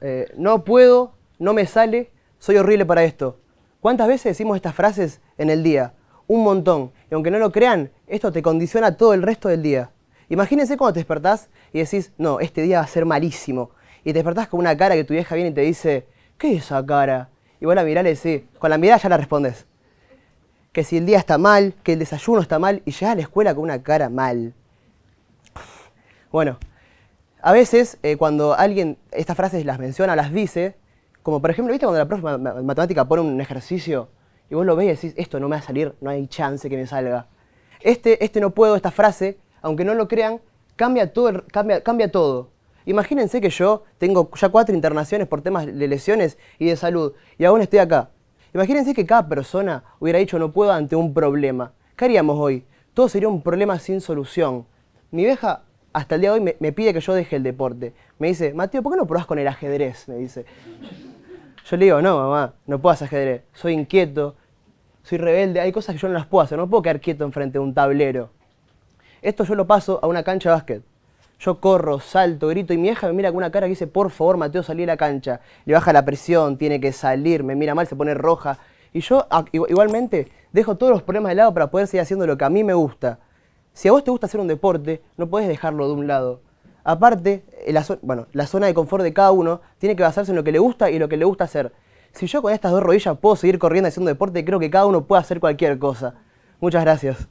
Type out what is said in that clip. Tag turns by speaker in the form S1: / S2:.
S1: Eh, no puedo, no me sale, soy horrible para esto. ¿Cuántas veces decimos estas frases en el día? Un montón. Y aunque no lo crean, esto te condiciona todo el resto del día. Imagínense cuando te despertás y decís, no, este día va a ser malísimo. Y te despertás con una cara que tu vieja viene y te dice, ¿qué es esa cara? Y vos la mirás y decís, con la mirada ya la respondes. Que si el día está mal, que el desayuno está mal, y llegás a la escuela con una cara mal. Bueno, a veces, eh, cuando alguien estas frases las menciona, las dice, como por ejemplo, ¿viste cuando la profe de matemática pone un ejercicio y vos lo ves y decís, esto no me va a salir, no hay chance que me salga? Este, este no puedo, esta frase, aunque no lo crean, cambia todo. Cambia, cambia todo. Imagínense que yo tengo ya cuatro internaciones por temas de lesiones y de salud y aún estoy acá. Imagínense que cada persona hubiera dicho no puedo ante un problema. ¿Qué haríamos hoy? Todo sería un problema sin solución. Mi vieja hasta el día de hoy me, pide que yo deje el deporte. Me dice, Mateo, ¿por qué no pruebas con el ajedrez? Me dice. Yo le digo, no, mamá, no puedo ajedrez. Soy inquieto, soy rebelde, hay cosas que yo no las puedo hacer, no puedo quedar quieto enfrente de un tablero. Esto yo lo paso a una cancha de básquet. Yo corro, salto, grito y mi hija me mira con una cara que dice, por favor, Mateo, salí a la cancha. Le baja la presión, tiene que salir, me mira mal, se pone roja. Y yo igualmente dejo todos los problemas de lado para poder seguir haciendo lo que a mí me gusta. Si a vos te gusta hacer un deporte, no podés dejarlo de un lado. Aparte, eh, la, bueno, la zona de confort de cada uno tiene que basarse en lo que le gusta y lo que le gusta hacer. Si yo con estas dos rodillas puedo seguir corriendo haciendo deporte, creo que cada uno puede hacer cualquier cosa. Muchas gracias.